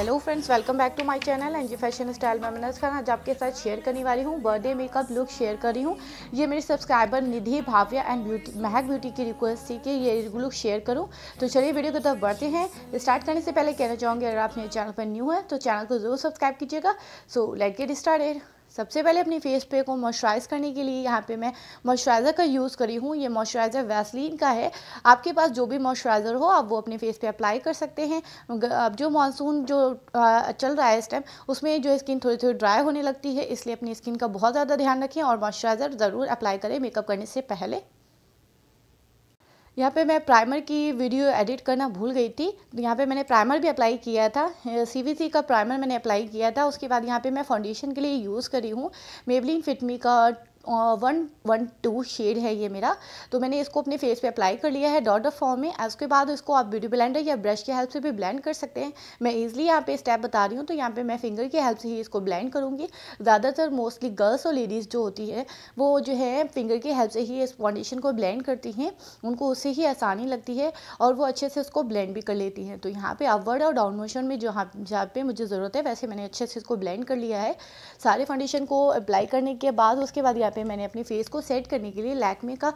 hello friends welcome back to my channel N G fashion style मैं मनज खान आज आपके साथ शेयर करने वाली हूँ बर्थडे मेकअप लुक शेयर कर रही हूँ ये मेरे subscriber Nidhi Bhavya and beauty Mahak beauty की रिक्वेस्ट थी कि ये लुक शेयर करूँ तो चलिए वीडियो की तरफ बढ़ते हैं स्टार्ट करने से पहले कहना चाहूँगी अगर आप मेरे चैनल पर न्यू है तो चैनल को जरूर सब्सक्राइब कीजिएगा सो लेट गेट स्टार्टेड सबसे पहले अपनी फेस पे को मॉइस्चराइज़ करने के लिए यहाँ पे मैं मॉइस्चराइज़र का यूज़ करी हूँ ये मॉइस्चराइज़र वैसलिन का है आपके पास जो भी मॉइस्चराइज़र हो आप वो अपने फेस पे अप्लाई कर सकते हैं अब जो मानसून जो चल रहा है इस टाइम उसमें जो स्किन थोड़ी थोड़ी ड्राई होने लगती है इसलिए अपनी स्किन का बहुत ज़्यादा ध्यान रखें और मॉइस्चराइज़र ज़रूर अप्लाई करें मेकअप करने से पहले यहाँ पे मैं प्राइमर की वीडियो एडिट करना भूल गई थी तो यहाँ पे मैंने प्राइमर भी अप्लाई किया था सी का प्राइमर मैंने अप्लाई किया था उसके बाद यहाँ पे मैं फाउंडेशन के लिए यूज़ करी हूँ मेबलिन फिटमी का वन वन टू शेड है ये मेरा तो मैंने इसको अपने फेस पे अप्लाई कर लिया है डॉट ऑफ फॉर्म में उसके बाद इसको आप ब्यूटी ब्लेंडर या ब्रश की हेल्प से भी ब्लेंड कर सकते हैं मैं इजिली यहाँ पे स्टेप बता रही हूँ तो यहाँ पे मैं फिंगर की हेल्प से ही इसको ब्लेंड करूँगी ज़्यादातर मोस्टली गर्ल्स और लेडीज़ जो होती है वो जो है फिंगर की हेल्प से ही इस फाउंडेशन को ब्लेंड करती हैं उनको उससे ही आसानी लगती है और वो अच्छे से उसको ब्लेंड भी कर लेती हैं तो यहाँ पर अपवर्ड और डाउन मोशन में हाँ, जहाँ जहाँ पर मुझे ज़रूरत है वैसे मैंने अच्छे से इसको ब्लेंड कर लिया है सारे फाउंडेशन को अप्लाई करने के बाद उसके बाद यहाँ पे मैंने अपने फेस को सेट करने के लिए लैकमे का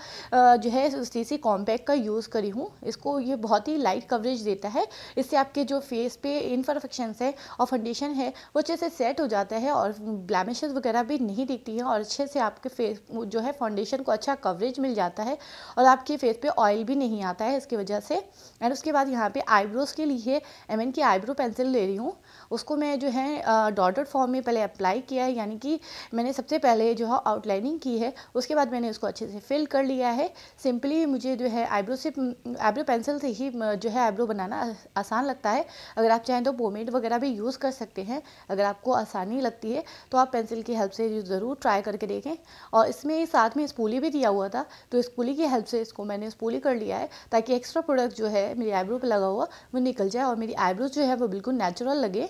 जो है सी सी कॉम्पैक्ट का यूज़ करी हूँ इसको ये बहुत ही लाइट कवरेज देता है इससे आपके जो फेस पे इनफरफेक्शन है और फाउंडेशन है वो अच्छे से सेट हो जाता है और ब्लैमिश वगैरह भी नहीं दिखती हैं और अच्छे से आपके फेस जो है फाउंडेशन को अच्छा कवरेज मिल जाता है और आपके फेस पे ऑयल भी नहीं आता है इसकी वजह से एंड उसके बाद यहाँ पर आईब्रोज़ के लिए एम एन की आईब्रो पेंसिल ले रही हूँ उसको मैं जो है डॉटेड फॉर्म में पहले अप्लाई किया है यानी कि मैंने सबसे पहले जो है आउटलाइन लाइनिंग की है उसके बाद मैंने उसको अच्छे से फिल कर लिया है सिंपली मुझे जो है आईब्रो से आईब्रो पेंसिल से ही जो है आईब्रो बनाना आसान लगता है अगर आप चाहें तो पोमेड वगैरह भी यूज़ कर सकते हैं अगर आपको आसानी लगती है तो आप पेंसिल की हेल्प से ज़रूर ट्राई करके देखें और इसमें साथ में स्पूली भी दिया हुआ था तो स्पूली की हेल्प से इसको मैंने स्पूली कर लिया है ताकि एक्स्ट्रा प्रोडक्ट जो है मेरी आईब्रो पर लगा हुआ वो निकल जाए और मेरी आईब्रो जो है वो बिल्कुल नेचुरल लगे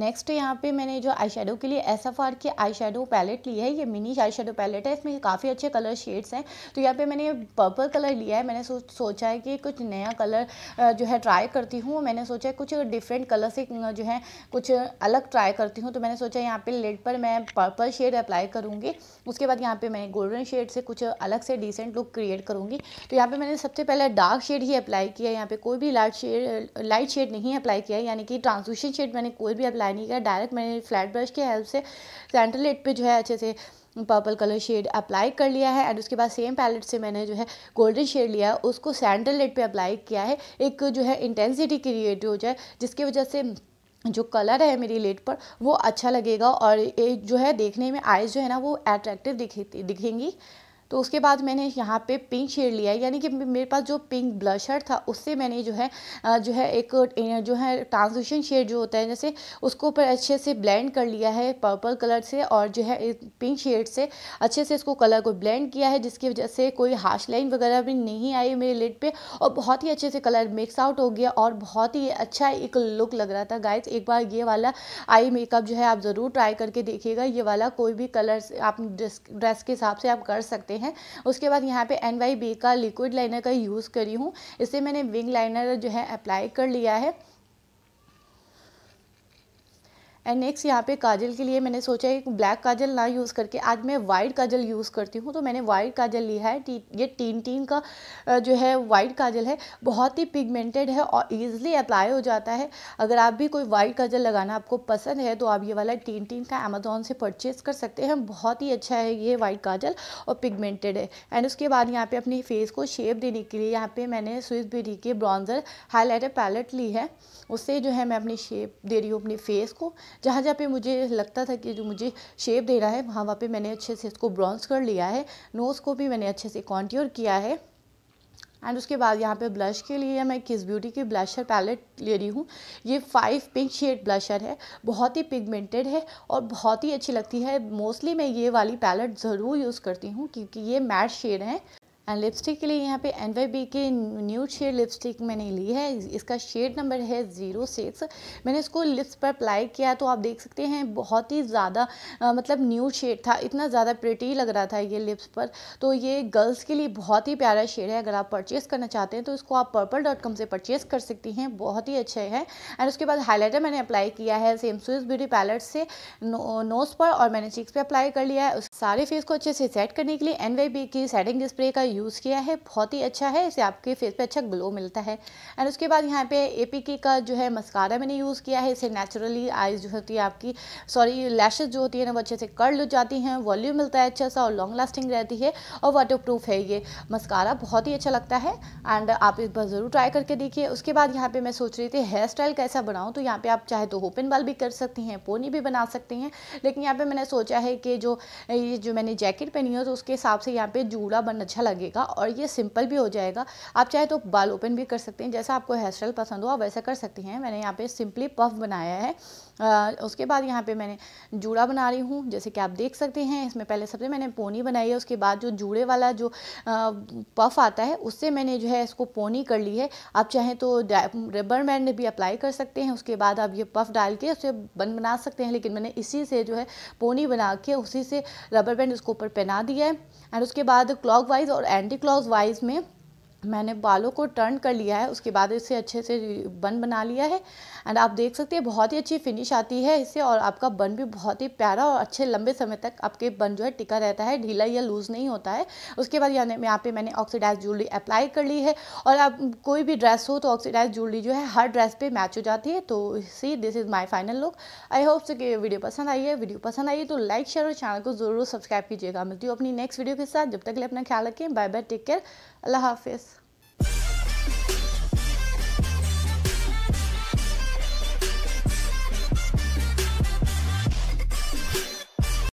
नेक्स्ट यहाँ पे मैंने जो आई शेडो के लिए एस एफ आर की आई शेडो पैलेट ली है ये मिनी आई शेडो पैलेट है इसमें काफ़ी अच्छे कलर शेड्स हैं तो यहाँ पे मैंने पर्पल कलर लिया है मैंने सो, सोचा है कि कुछ नया कलर जो है ट्राई करती हूँ मैंने सोचा है कुछ डिफरेंट कलर से जो है कुछ अलग ट्राई करती हूँ तो मैंने सोचा यहाँ पर लेड पर मैं पर्पल शेड अप्लाई करूँगी उसके बाद यहाँ पर मैं गोल्डन शेड से कुछ अलग से डिसेंट लुक क्रिएट करूँगी तो यहाँ पर मैंने सबसे पहले डार्क शेड ही अप्लाई किया यहाँ पर कोई भी लाइट शेड लाइट शेड नहीं अप्लाई किया यानी कि ट्रांसलूशन शेड मैंने कोई भी अप्लाई नहीं किया डायरेक्ट मैंने फ्लैट ब्रश की हेल्प से सेंट्रल लेट पे जो है अच्छे से पर्पल कलर शेड अप्लाई कर लिया है एंड उसके बाद सेम पैलेट से मैंने जो है गोल्डन शेड लिया उसको सेंट्रल लेट पे अप्लाई किया है एक जो है इंटेंसिटी क्रिएट हो जाए जिसकी वजह से जो कलर है मेरी लेट पर वो अच्छा लगेगा और ये जो है देखने में आइज़ जो है ना वो अट्रैक्टिव दिखे दिखेंगी तो उसके बाद मैंने यहाँ पे पिंक शेड लिया यानी कि मेरे पास जो पिंक ब्लशर था उससे मैंने जो है जो है एक जो है ट्रांसलूशन शेड जो होता है जैसे उसको ऊपर अच्छे से ब्लेंड कर लिया है पर्पल कलर से और जो है पिंक शेड से अच्छे से इसको कलर को ब्लेंड किया है जिसकी वजह से कोई हाश लाइन वगैरह भी नहीं आई मेरे लिड पर और बहुत ही अच्छे से कलर मिक्स आउट हो गया और बहुत ही अच्छा एक लुक लग रहा था गाइज एक बार ये वाला आई मेकअप जो है आप ज़रूर ट्राई करके देखिएगा ये वाला कोई भी कलर आप ड्रेस के हिसाब से आप कर सकते हैं हैं उसके बाद यहाँ पे एन वाई बी का लिक्विड लाइनर का यूज़ करी हूँ इसे मैंने विंग लाइनर जो है अप्लाई कर लिया है एंड नेक्स्ट यहाँ पे काजल के लिए मैंने सोचा एक ब्लैक काजल ना यूज़ करके आज मैं वाइट काजल यूज़ करती हूँ तो मैंने वाइट काजल लिया है टी ये टीन टीन का जो है वाइट काजल है बहुत ही पिगमेंटेड है और ईजिली अप्लाई हो जाता है अगर आप भी कोई वाइट काजल लगाना आपको पसंद है तो आप ये वाला टीन टीन का अमेजोन से परचेज कर सकते हैं बहुत ही अच्छा है ये वाइट काजल और पिगमेंटेड है एंड उसके बाद यहाँ पर अपनी फेस को शेप देने के लिए यहाँ पर मैंने स्विस ब्यूटी के ब्रॉन्जर हाईलाइटर पैलेट ली है उससे जो है मैं अपनी शेप दे रही हूँ अपने फेस को जहाँ जहाँ पे मुझे लगता था कि जो मुझे शेप दे रहा है वहाँ वहाँ पे मैंने अच्छे से इसको ब्रॉन्स कर लिया है नोज़ को भी मैंने अच्छे से कॉन्ट्योर किया है एंड उसके बाद यहाँ पे ब्लश के लिए मैं किस ब्यूटी की ब्लशर पैलेट ले रही हूँ ये फाइव पिंक शेड ब्लशर है बहुत ही पिगमेंटेड है और बहुत ही अच्छी लगती है मोस्टली मैं ये वाली पैलेट ज़रूर यूज़ करती हूँ क्योंकि ये मैट शेड हैं एंड लिपस्टिक के लिए यहाँ पे एन वाई बी के न्यू शेड लिपस्टिक मैंने ली है इसका शेड नंबर है ज़ीरो सिक्स मैंने इसको लिप्स पर अप्लाई किया तो आप देख सकते हैं बहुत ही ज़्यादा मतलब न्यू शेड था इतना ज़्यादा प्रिटी लग रहा था ये लिप्स पर तो ये गर्ल्स के लिए बहुत ही प्यारा शेड है अगर आप परचेस करना चाहते हैं तो इसको आप पर्पल डॉट कॉम से परचेस कर सकती हैं बहुत ही अच्छे हैं एंड उसके बाद हाईलाइटर मैंने अप्लाई किया है सेम स्विस ब्यूटी पैलेट से नो, नोज़ पर और मैंने चिक्स पर अप्लाई कर लिया है सारे फेस को अच्छे से सेट करने के लिए एन की सेटिंग स्प्रे का यूज़ किया है बहुत ही अच्छा है इसे आपके फेस पे अच्छा ग्लो मिलता है एंड उसके बाद यहाँ पे ए पी के का जो है मस्कारा मैंने यूज़ किया है इसे नेचुरली आइज़ जो होती है आपकी सॉरी लैशेज जो होती है ना वो अच्छे से कर्ल हो जाती हैं वॉल्यूम मिलता है अच्छा सा और लॉन्ग लास्टिंग रहती है और वाटर है ये मस्कारा बहुत ही अच्छा लगता है एंड आप इस बार ज़रूर ट्राई करके देखिए उसके बाद यहाँ पर मैं सोच रही थी हेयर स्टाइल कैसा बनाऊँ तो यहाँ पर आप चाहे तो ओपन बाल भी कर सकती हैं पोनी भी बना सकती हैं लेकिन यहाँ पर मैंने सोचा है कि जो ये जो मैंने जैकेट पहनी हो तो उसके हिसाब से यहाँ पर जूड़ा बन अच्छा लगे लगेगा और ये सिंपल भी हो जाएगा आप चाहे तो बाल ओपन भी कर सकते हैं जैसा आपको हेयर स्टाइल पसंद हो आप वैसा कर सकते हैं मैंने यहाँ पे सिंपली पफ बनाया है आ, उसके बाद यहाँ पे मैंने जूड़ा बना रही हूँ जैसे कि आप देख सकते हैं इसमें पहले सबसे मैंने पोनी बनाई है उसके बाद जो जूड़े वाला जो आ, पफ आता है उससे मैंने जो है इसको पोनी कर ली है आप चाहें तो रबर बैंड भी अप्लाई कर सकते हैं उसके बाद आप ये पफ डाल के उसे बन बना सकते हैं लेकिन मैंने इसी से जो है पोनी बना के उसी से रबर बैंड उसके ऊपर पहना दिया है एंड उसके बाद क्लॉक वाइज और एंटी क्लॉज वाइज में मैंने बालों को टर्न कर लिया है उसके बाद इसे अच्छे से बन बना लिया है एंड आप देख सकते हैं बहुत ही अच्छी फिनिश आती है इससे और आपका बन भी बहुत ही प्यारा और अच्छे लंबे समय तक आपके बन जो है टिका रहता है ढीला या लूज़ नहीं होता है उसके बाद यानी यहाँ पे मैंने ऑक्सीडाइज ज्वेलरी अप्लाई कर ली है और आप कोई भी ड्रेस हो तो ऑक्सीडाइज ज्वेलरी जो है हर ड्रेस पर मैच हो जाती है तो see this is my final look I hope से कि वीडियो पसंद आई है वीडियो पसंद आई है तो लाइक शेयर और चैनल को ज़रूर सब्सक्राइब कीजिएगा मिलती हूँ अपनी नेक्स्ट वीडियो के साथ जब तक लिए अपना ख्याल रखें बाय बाय टेक केयर अल्लाह हाफिज़